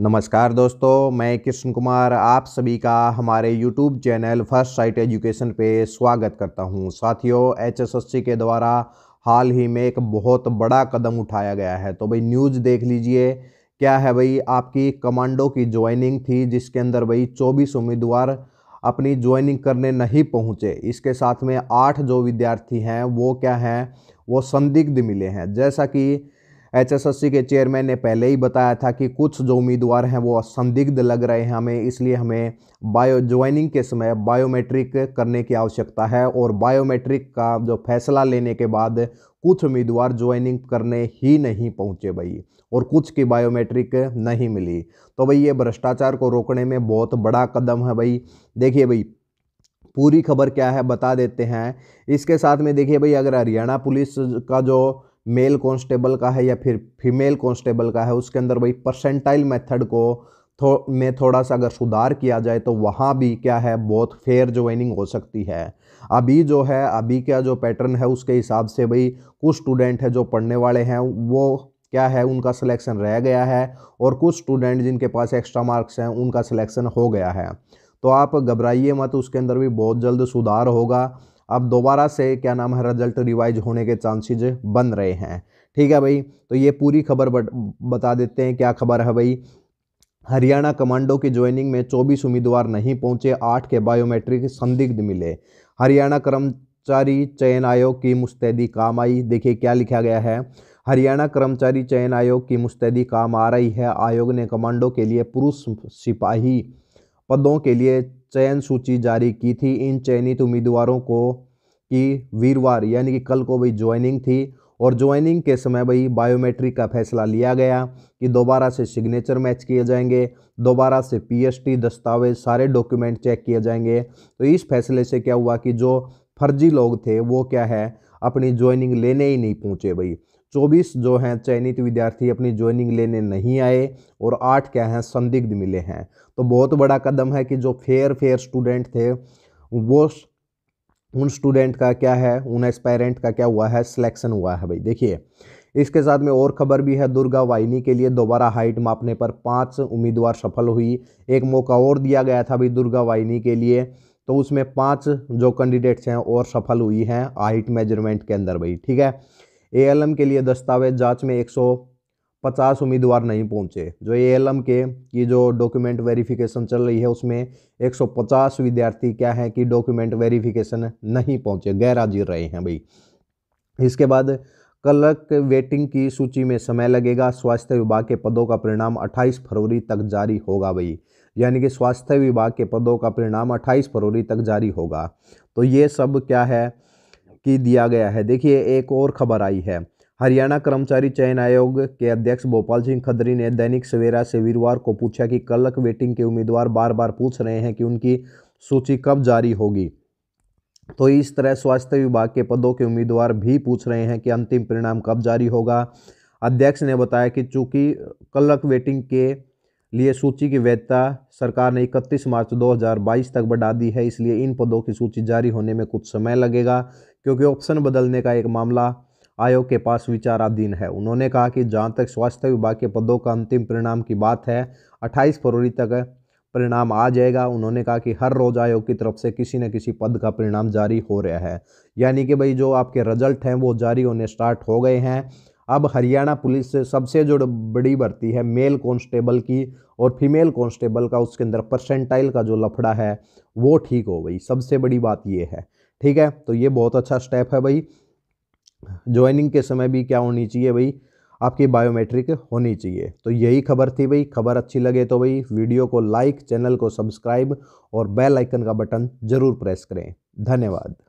नमस्कार दोस्तों मैं कृष्ण कुमार आप सभी का हमारे YouTube channel first site education पे स्वागत करता हूं साथियों एचएसएससी के द्वारा हाल ही में एक बहुत बड़ा कदम उठाया गया है तो भाई न्यूज़ देख लीजिए क्या है भाई आपकी कमांडो की ज्वाइनिंग थी जिसके अंदर भाई चौबीस उम्मीदवार अपनी ज्वाइनिंग करने नहीं पहुँचे इसके साथ में आठ जो विद्यार्थी हैं वो क्या हैं वो संदिग्ध मिले हैं जैसा कि एचएसएससी के चेयरमैन ने पहले ही बताया था कि कुछ जो उम्मीदवार हैं वो संदिग्ध लग रहे हैं हमें इसलिए हमें बायो ज्वाइनिंग के समय बायोमेट्रिक करने की आवश्यकता है और बायोमेट्रिक का जो फैसला लेने के बाद कुछ उम्मीदवार ज्वाइनिंग करने ही नहीं पहुंचे भाई और कुछ की बायोमेट्रिक नहीं मिली तो भाई ये भ्रष्टाचार को रोकने में बहुत बड़ा कदम है भाई देखिए भाई पूरी खबर क्या है बता देते हैं इसके साथ में देखिए भाई अगर हरियाणा पुलिस का जो मेल कॉन्स्टेबल का है या फिर फीमेल कॉन्स्टेबल का है उसके अंदर भाई परसेंटाइल मेथड को थो में थोड़ा सा अगर सुधार किया जाए तो वहाँ भी क्या है बहुत फेयर ज्वाइनिंग हो सकती है अभी जो है अभी क्या जो पैटर्न है उसके हिसाब से भाई कुछ स्टूडेंट है जो पढ़ने वाले हैं वो क्या है उनका सिलेक्शन रह गया है और कुछ स्टूडेंट जिनके पास एक्स्ट्रा मार्क्स हैं उनका सिलेक्शन हो गया है तो आप घबराइए मत उसके अंदर भी बहुत जल्द सुधार होगा अब दोबारा से क्या नाम है रिजल्ट रिवाइज होने के चांसेज बन रहे हैं ठीक है भाई तो ये पूरी खबर बता देते हैं क्या खबर है भाई हरियाणा कमांडो की ज्वाइनिंग में 24 उम्मीदवार नहीं पहुंचे आठ के बायोमेट्रिक संदिग्ध मिले हरियाणा कर्मचारी चयन आयोग की मुस्तैदी काम आई देखिए क्या लिखा गया है हरियाणा कर्मचारी चयन आयोग की मुस्तैदी काम आ रही है आयोग ने कमांडो के लिए पुरुष सिपाही पदों के लिए चयन सूची जारी की थी इन चयनित उम्मीदवारों को कि वीरवार यानी कि कल को भाई ज्वाइनिंग थी और ज्वाइनिंग के समय भाई बायोमेट्रिक का फैसला लिया गया कि दोबारा से सिग्नेचर मैच किए जाएंगे दोबारा से पीएसटी दस्तावेज सारे डॉक्यूमेंट चेक किए जाएंगे तो इस फैसले से क्या हुआ कि जो फर्जी लोग थे वो क्या है अपनी ज्वाइनिंग लेने ही नहीं पहुँचे भाई चौबीस जो हैं चयनित विद्यार्थी अपनी ज्वाइनिंग लेने नहीं आए और आठ क्या हैं संदिग्ध मिले हैं तो बहुत बड़ा कदम है कि जो फेयर फेयर स्टूडेंट थे वो उन स्टूडेंट का क्या है उन एक्सपायरेंट का क्या हुआ है सिलेक्शन हुआ है भाई देखिए इसके साथ में और खबर भी है दुर्गा वाहिनी के लिए दोबारा हाइट मापने पर पांच उम्मीदवार सफल हुई एक मौका और दिया गया था भाई दुर्गा वाहिनी के लिए तो उसमें पांच जो कैंडिडेट्स हैं और सफल हुई हैं हाइट मेजरमेंट के अंदर भाई ठीक है एएलएम के लिए दस्तावेज जांच में 150 उम्मीदवार नहीं पहुंचे जो एएलएम के की जो डॉक्यूमेंट वेरिफिकेशन चल रही है उसमें 150 विद्यार्थी क्या है कि डॉक्यूमेंट वेरिफिकेशन नहीं पहुंचे गैर हाजिर रहे हैं भाई इसके बाद क्लर्क वेटिंग की सूची में समय लगेगा स्वास्थ्य विभाग के पदों का परिणाम 28 फरवरी तक जारी होगा भाई यानी कि स्वास्थ्य विभाग के पदों का परिणाम 28 फरवरी तक जारी होगा तो ये सब क्या है की दिया गया है देखिए एक और खबर आई है हरियाणा कर्मचारी चयन आयोग के अध्यक्ष भोपाल सिंह खदरी ने दैनिक सवेरा से वीरवार को पूछा कि कलक वेटिंग के उम्मीदवार बार बार पूछ रहे हैं कि उनकी सूची कब जारी होगी तो इस तरह स्वास्थ्य विभाग के पदों के उम्मीदवार भी पूछ रहे हैं कि अंतिम परिणाम कब जारी होगा अध्यक्ष ने बताया कि चूंकि कलक वेटिंग के लिए सूची की वैधता सरकार ने 31 मार्च 2022 तक बढ़ा दी है इसलिए इन पदों की सूची जारी होने में कुछ समय लगेगा क्योंकि ऑप्शन बदलने का एक मामला आयोग के पास विचाराधीन है उन्होंने कहा कि जहाँ तक स्वास्थ्य विभाग के पदों का अंतिम परिणाम की बात है 28 फरवरी तक परिणाम आ जाएगा उन्होंने कहा कि हर रोज़ आयोग की तरफ से किसी न किसी पद का परिणाम जारी हो रहा है यानी कि भाई जो आपके रिजल्ट हैं वो जारी होने स्टार्ट हो गए हैं अब हरियाणा पुलिस सबसे जो बड़ी भर्ती है मेल कांस्टेबल की और फीमेल कांस्टेबल का उसके अंदर परसेंटाइल का जो लफड़ा है वो ठीक हो गई सबसे बड़ी बात ये है ठीक है तो ये बहुत अच्छा स्टेप है भाई ज्वाइनिंग के समय भी क्या होनी चाहिए भाई आपकी बायोमेट्रिक होनी चाहिए तो यही खबर थी भाई खबर अच्छी लगे तो भाई वीडियो को लाइक चैनल को सब्सक्राइब और बेल आइकन का बटन ज़रूर प्रेस करें धन्यवाद